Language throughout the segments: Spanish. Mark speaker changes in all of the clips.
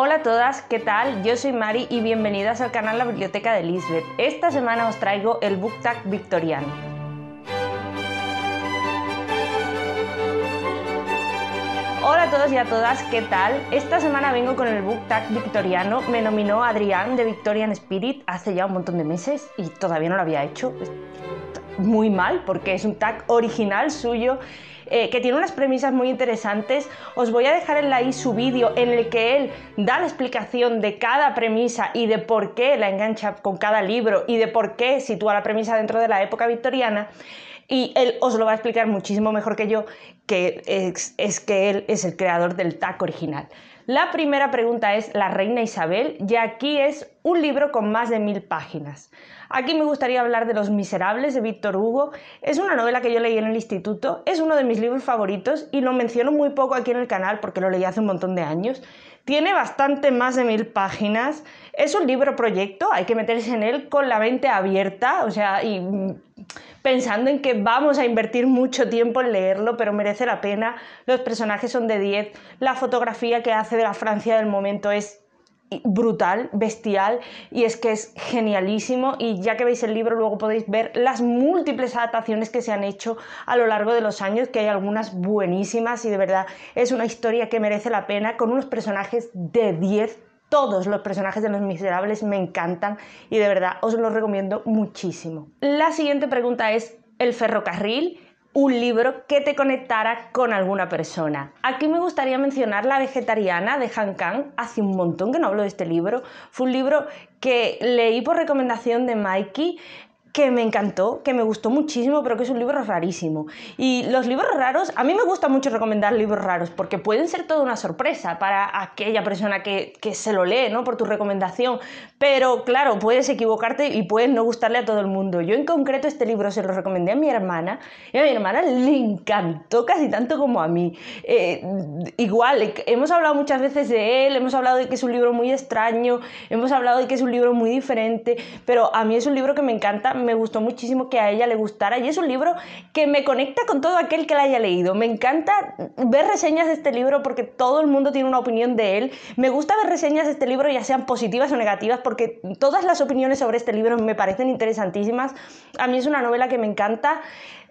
Speaker 1: Hola a todas, ¿qué tal? Yo soy Mari y bienvenidas al canal La Biblioteca de Lisbeth. Esta semana os traigo el Book Tag Victoriano. Hola a todos y a todas, ¿qué tal? Esta semana vengo con el Book Tag Victoriano. Me nominó Adrián de Victorian Spirit hace ya un montón de meses y todavía no lo había hecho muy mal porque es un tag original suyo. Eh, que tiene unas premisas muy interesantes. Os voy a dejar en la i su vídeo en el que él da la explicación de cada premisa y de por qué la engancha con cada libro y de por qué sitúa la premisa dentro de la época victoriana. Y él os lo va a explicar muchísimo mejor que yo, que es, que él es el creador del tag original. La primera pregunta es la reina Isabel, y aquí es un libro con más de mil páginas. Aquí me gustaría hablar de Los Miserables de Víctor Hugo. Es una novela que yo leí en el instituto, es uno de mis libros favoritos y lo menciono muy poco aquí en el canal porque lo leí hace un montón de años. Tiene bastante más de mil páginas. Es un libro proyecto, hay que meterse en él con la mente abierta, o sea, y mm, pensando en que vamos a invertir mucho tiempo en leerlo, pero merece la pena. Los personajes son de 10, la fotografía que hace de la Francia del momento es brutal, bestial, y es que es genialísimo. Y ya que veis el libro, luego podéis ver las múltiples adaptaciones que se han hecho a lo largo de los años, que hay algunas buenísimas y de verdad es una historia que merece la pena, con unos personajes de 10. Todos los personajes de Los Miserables me encantan y de verdad os los recomiendo muchísimo. La siguiente pregunta es, ¿el ferrocarril? un libro que te conectara con alguna persona. Aquí me gustaría mencionar La vegetariana de Han Kang. Hace un montón que no hablo de este libro. Fue un libro que leí por recomendación de Mikey que me encantó, que me gustó muchísimo, pero que es un libro rarísimo. Y los libros raros, a mí me gusta mucho recomendar libros raros, porque pueden ser toda una sorpresa para aquella persona que, se lo lee, ¿no? Por tu recomendación. Pero claro, puedes equivocarte y puedes no gustarle a todo el mundo. Yo en concreto este libro se lo recomendé a mi hermana, y a mi hermana le encantó casi tanto como a mí. Eh, igual, hemos hablado muchas veces de él, hemos hablado de que es un libro muy extraño, hemos hablado de que es un libro muy diferente, pero a mí es un libro que me encanta me gustó muchísimo que a ella le gustara y es un libro que me conecta con todo aquel que la haya leído. Me encanta ver reseñas de este libro porque todo el mundo tiene una opinión de él. Me gusta ver reseñas de este libro ya sean positivas o negativas porque todas las opiniones sobre este libro me parecen interesantísimas. A mí es una novela que me encanta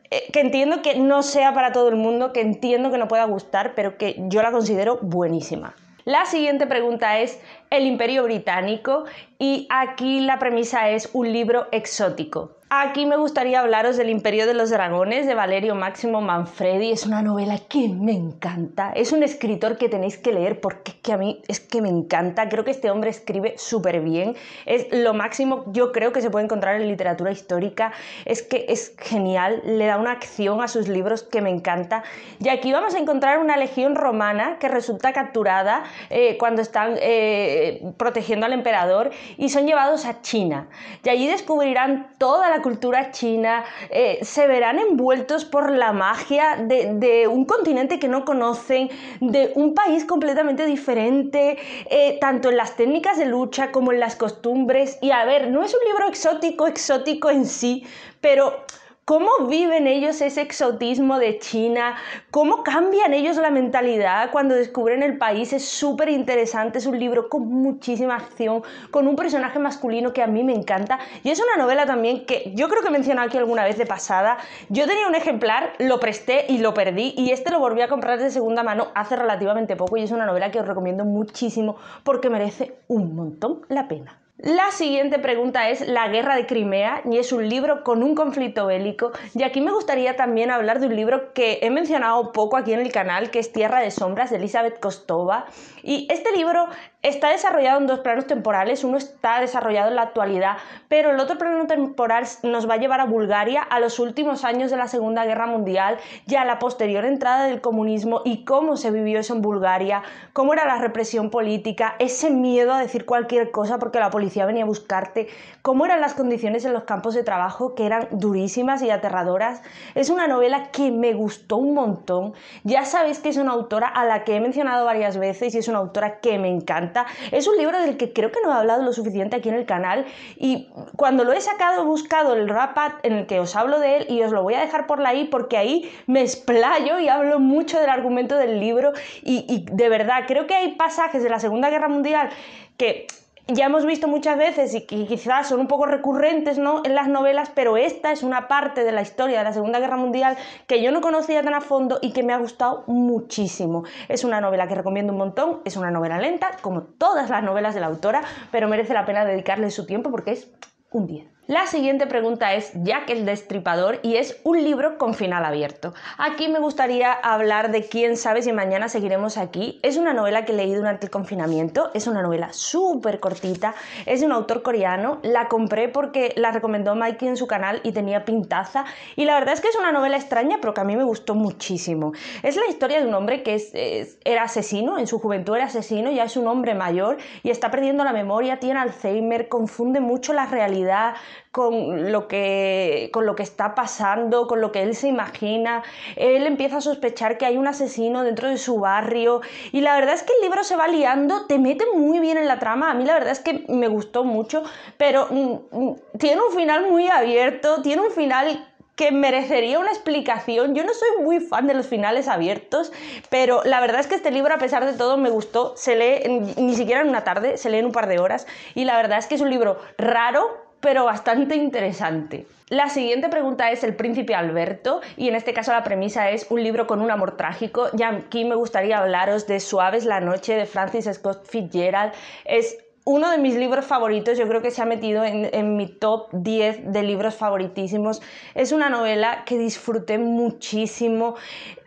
Speaker 1: eh, que entiendo que no sea para todo el mundo, que entiendo que no pueda gustar, pero que yo la considero buenísima. La siguiente pregunta es, el Imperio Británico y aquí la premisa es un libro exótico. Aquí me gustaría hablaros del Imperio de los Dragones de Valerio Máximo Manfredi. Es una novela que me encanta. Es un escritor que tenéis que leer porque que a mí es que me encanta. Creo que este hombre escribe súper bien. Es lo máximo yo creo que se puede encontrar en literatura histórica. Es que es genial. Le da una acción a sus libros que me encanta. Y aquí vamos a encontrar una legión romana que resulta capturada eh, cuando están... Eh, eh, protegiendo al emperador y son llevados a China. Y allí descubrirán toda la cultura china, eh, se verán envueltos por la magia de, un continente que no conocen, de un país completamente diferente, eh, tanto en las técnicas de lucha como en las costumbres. Y a ver, no es un libro exótico, exótico en sí, pero ¿Cómo viven ellos ese exotismo de China? ¿Cómo cambian ellos la mentalidad cuando descubren el país? Es súper interesante, es un libro con muchísima acción, con un personaje masculino que a mí me encanta. Y es una novela también que yo creo que he mencionado aquí alguna vez de pasada. Yo tenía un ejemplar, lo presté y lo perdí, y este lo volví a comprar de segunda mano hace relativamente poco y es una novela que os recomiendo muchísimo porque merece un montón la pena. La siguiente pregunta es La Guerra de Crimea y es un libro con un conflicto bélico y aquí me gustaría también hablar de un libro que he mencionado poco aquí en el canal que es Tierra de Sombras de Elizabeth Kostova y este libro está desarrollado en dos planos temporales, uno está desarrollado en la actualidad, pero el otro plano temporal nos va a llevar a Bulgaria, a los últimos años de la Segunda Guerra Mundial y a la posterior entrada del comunismo y cómo se vivió eso en Bulgaria, cómo era la represión política, ese miedo a decir cualquier cosa porque la policía venía a buscarte, cómo eran las condiciones en los campos de trabajo que eran durísimas y aterradoras. Es una novela que me gustó un montón. Ya sabéis que es una autora a la que he mencionado varias veces y es una autora que me encanta es un libro del que creo que no he hablado lo suficiente aquí en el canal y cuando lo he sacado he buscado el rapat en el que os hablo de él y os lo voy a dejar por ahí porque ahí me explayo y hablo mucho del argumento del libro y de verdad creo que hay pasajes de la Segunda Guerra Mundial que ya hemos visto muchas veces y quizás son un poco recurrentes en las novelas, pero esta es una parte de la historia de la Segunda Guerra Mundial que yo no conocía tan a fondo y que me ha gustado muchísimo. Es una novela que recomiendo un montón, es una novela lenta, como todas las novelas de la autora, pero merece la pena dedicarle su tiempo porque es un día. La siguiente pregunta es Jack el Destripador y es un libro con final abierto. Aquí me gustaría hablar de quién sabe si mañana seguiremos aquí. Es una novela que leí durante el confinamiento, es una novela súper cortita, es de un autor coreano, la compré porque la recomendó Mikey en su canal y tenía pintaza y la verdad es que es una novela extraña pero que a mí me gustó muchísimo. Es la historia de un hombre que era asesino, en su juventud era asesino, ya es un hombre mayor y está perdiendo la memoria, tiene Alzheimer, confunde mucho la realidad con lo, que, con lo que está pasando, con lo que él se imagina. Él empieza a sospechar que hay un asesino dentro de su barrio y la verdad es que el libro se va liando, te mete muy bien en la trama. A mí la verdad es que me gustó mucho, pero mm, mm, tiene un final muy abierto, tiene un final que merecería una explicación. Yo no soy muy fan de los finales abiertos, pero la verdad es que este libro, a pesar de todo, me gustó. Se lee ni siquiera en una tarde, se lee en un par de horas. Y la verdad es que es un libro raro, pero bastante interesante. La siguiente pregunta es El príncipe Alberto y en este caso la premisa es un libro con un amor trágico. Y aquí me gustaría hablaros de Suaves la noche de Francis Scott Fitzgerald. Es uno de mis libros favoritos, yo creo que se ha metido en, en, mi top 10 de libros favoritísimos. Es una novela que disfruté muchísimo.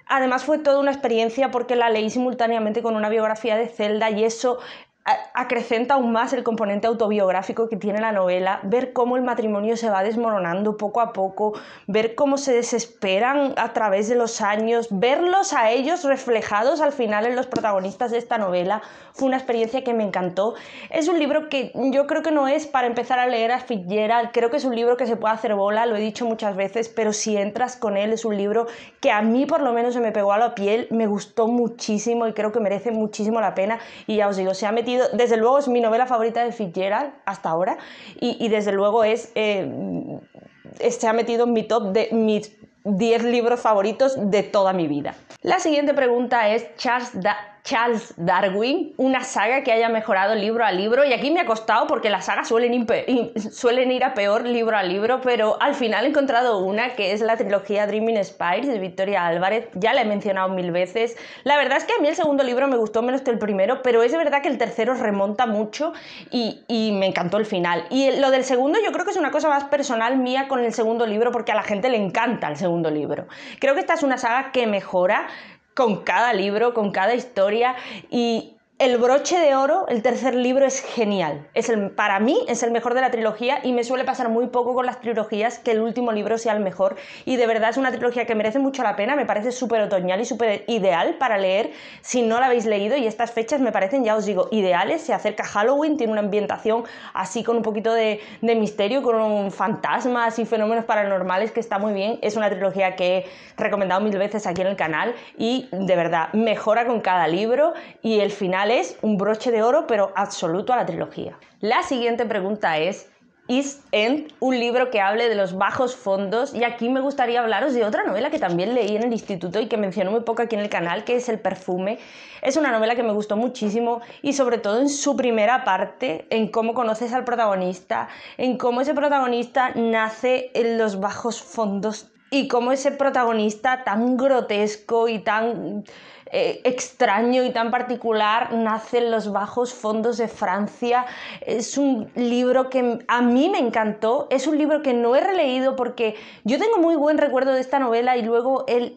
Speaker 1: Además fue toda una experiencia porque la leí simultáneamente con una biografía de Zelda y eso acrecenta aún más el componente autobiográfico que tiene la novela, ver cómo el matrimonio se va desmoronando poco a poco, ver cómo se desesperan a través de los años, verlos a ellos reflejados al final en los protagonistas de esta novela, fue una experiencia que me encantó. Es un libro que yo creo que no es para empezar a leer a Fitzgerald, creo que es un libro que se puede hacer bola, lo he dicho muchas veces, pero si entras con él es un libro que a mí por lo menos se me pegó a la piel, me gustó muchísimo y creo que merece muchísimo la pena y ya os digo, se ha metido desde luego es mi novela favorita de Fitzgerald hasta ahora y, desde luego eh, es, se ha metido en mi top de mis 10 libros favoritos de toda mi vida. La siguiente pregunta es Charles da Charles Darwin, una saga que haya mejorado libro a libro. Y aquí me ha costado porque las sagas suelen, ir, a peor libro a libro, pero al final he encontrado una que es la trilogía Dreaming Spires de Victoria Álvarez. Ya la he mencionado mil veces. La verdad es que a mí el segundo libro me gustó menos que el primero, pero es verdad que el tercero remonta mucho y me encantó el final. Y lo del segundo yo creo que es una cosa más personal mía con el segundo libro porque a la gente le encanta el segundo libro. Creo que esta es una saga que mejora con cada libro, con cada historia y el broche de oro, el tercer libro, es genial. Es el, para mí es el mejor de la trilogía y me suele pasar muy poco con las trilogías que el último libro sea el mejor. Y de verdad es una trilogía que merece mucho la pena, me parece súper otoñal y súper ideal para leer si no la habéis leído y estas fechas me parecen, ya os digo, ideales. Se acerca Halloween, tiene una ambientación así con un poquito de, de misterio, con fantasmas y fenómenos paranormales que está muy bien. Es una trilogía que he recomendado mil veces aquí en el canal y de verdad mejora con cada libro y el final es un broche de oro pero absoluto a la trilogía. La siguiente pregunta es, Is End, un libro que hable de los bajos fondos. Y aquí me gustaría hablaros de otra novela que también leí en el instituto y que menciono muy poco aquí en el canal, que es El perfume. Es una novela que me gustó muchísimo y sobre todo en su primera parte, en cómo conoces al protagonista, en cómo ese protagonista nace en los bajos fondos y cómo ese protagonista tan grotesco y tan eh, extraño y tan particular, nace en los bajos fondos de Francia. Es un libro que a mí me encantó, es un libro que no he releído porque yo tengo muy buen recuerdo de esta novela y luego he,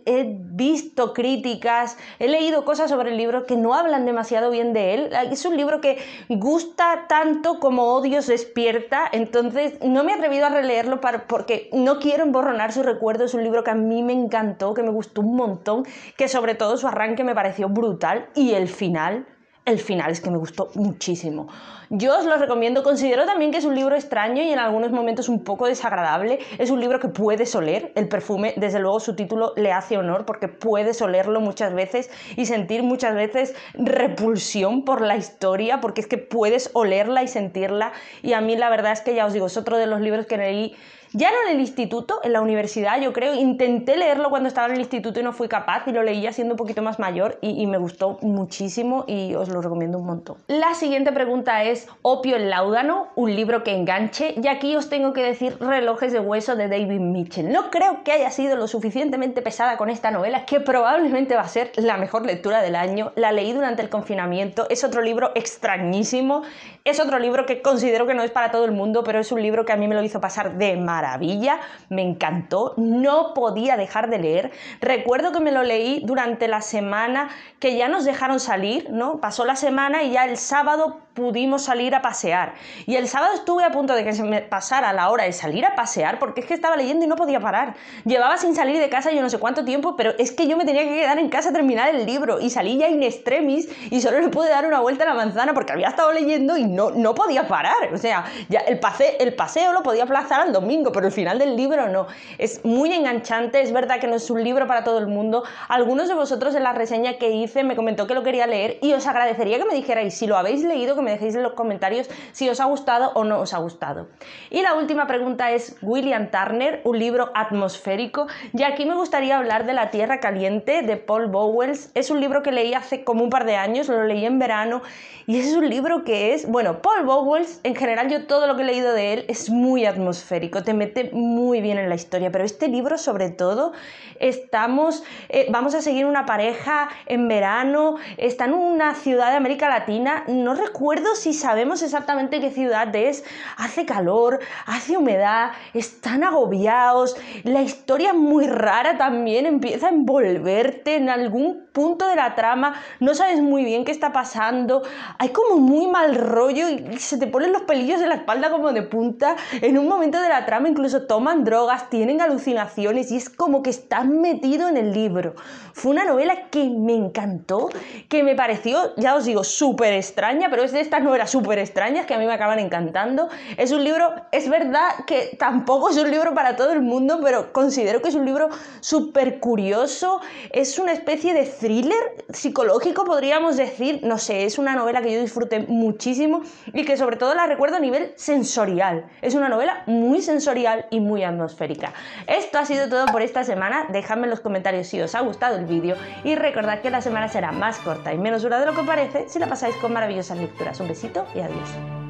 Speaker 1: visto críticas, he leído cosas sobre el libro que no hablan demasiado bien de él. Es un libro que gusta tanto como odios despierta, entonces no me he atrevido a releerlo porque no quiero emborronar su recuerdo. Es un libro que a mí me encantó, que me gustó un montón, que sobre todo su arranque me pareció brutal y el final el final es que me gustó muchísimo. Yo os lo recomiendo, considero también que es un libro extraño y en algunos momentos un poco desagradable. Es un libro que puedes oler, el perfume, desde luego su título le hace honor porque puedes olerlo muchas veces y sentir muchas veces repulsión por la historia, porque es que puedes olerla y sentirla. Y a mí la verdad es que ya os digo, es otro de los libros que leí ya no en el instituto, en la universidad, yo creo. Intenté leerlo cuando estaba en el instituto y no fui capaz y lo leía siendo un poquito más mayor y, me gustó muchísimo y os lo recomiendo un montón. La siguiente pregunta es Opio el laudano un libro que enganche. Y aquí os tengo que decir Relojes de Hueso de David Mitchell. No creo que haya sido lo suficientemente pesada con esta novela, que probablemente va a ser la mejor lectura del año. La leí durante el confinamiento. Es otro libro extrañísimo. Es otro libro que considero que no es para todo el mundo, pero es un libro que a mí me lo hizo pasar de mal maravilla, me encantó, no podía dejar de leer. Recuerdo que me lo leí durante la semana que ya nos dejaron salir, ¿no? Pasó la semana y ya el sábado pudimos salir a pasear. Y el sábado estuve a punto de que se me pasara la hora de salir a pasear porque es que estaba leyendo y no podía parar. Llevaba sin salir de casa yo no sé cuánto tiempo, pero es que yo me tenía que quedar en casa a terminar el libro y salí ya in extremis y solo le pude dar una vuelta a la manzana porque había estado leyendo y no, no podía parar. O sea, ya el, pase, el paseo lo podía aplazar al domingo, pero el final del libro no. Es muy enganchante, es verdad que no es un libro para todo el mundo. Algunos de vosotros en la reseña que hice me comentó que lo quería leer y os agradecería que me dijerais si lo habéis leído, me dejéis en los comentarios si os ha gustado o no os ha gustado. Y la última pregunta es William Turner, un libro atmosférico, y aquí me gustaría hablar de La Tierra Caliente de Paul Bowles. Es un libro que leí hace como un par de años, lo leí en verano, y es un libro que es, bueno, Paul Bowles, en general yo todo lo que he leído de él es muy atmosférico, te mete muy bien en la historia, pero este libro sobre todo estamos, eh, vamos a seguir una pareja en verano, está en una ciudad de América Latina, no recuerdo si sabemos exactamente qué ciudad es. Hace calor, hace humedad, están agobiados, la historia es muy rara también, empieza a envolverte en algún punto de la trama, no sabes muy bien qué está pasando, hay como muy mal rollo y se te ponen los pelillos de la espalda como de punta. En un momento de la trama incluso toman drogas, tienen alucinaciones y es como que estás metido en el libro. Fue una novela que me encantó, que me pareció, ya os digo, súper extraña, pero es de estas novelas súper extrañas que a mí me acaban encantando. Es un libro, es verdad que tampoco es un libro para todo el mundo, pero considero que es un libro súper curioso, es una especie de thriller psicológico, podríamos decir. No sé, es una novela que yo disfruté muchísimo y que sobre todo la recuerdo a nivel sensorial. Es una novela muy sensorial y muy atmosférica. Esto ha sido todo por esta semana. Dejadme en los comentarios si os ha gustado el vídeo y recordad que la semana será más corta y menos dura de lo que parece si la pasáis con maravillosas lecturas. Un besito y adiós.